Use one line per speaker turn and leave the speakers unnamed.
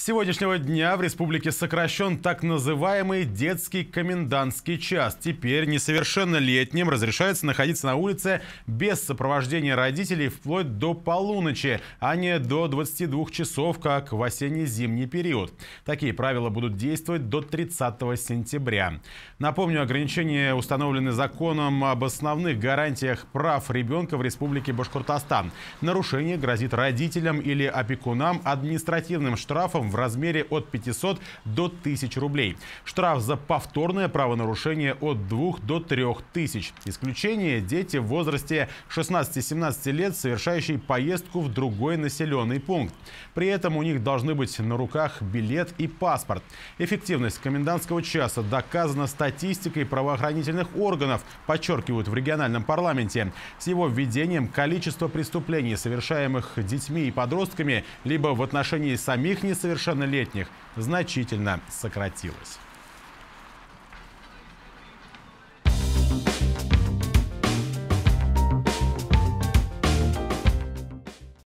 сегодняшнего дня в республике сокращен так называемый детский комендантский час. Теперь несовершеннолетним разрешается находиться на улице без сопровождения родителей вплоть до полуночи, а не до 22 часов, как в осенне-зимний период. Такие правила будут действовать до 30 сентября. Напомню, ограничения установлены законом об основных гарантиях прав ребенка в республике Башкортостан. Нарушение грозит родителям или опекунам административным штрафом в размере от 500 до 1000 рублей. Штраф за повторное правонарушение от 2 до 3 тысяч. Исключение – дети в возрасте 16-17 лет, совершающие поездку в другой населенный пункт. При этом у них должны быть на руках билет и паспорт. Эффективность комендантского часа доказана статистикой правоохранительных органов, подчеркивают в региональном парламенте. С его введением количество преступлений, совершаемых детьми и подростками, либо в отношении самих несовершеннолетних, несовершеннолетних значительно сократилось.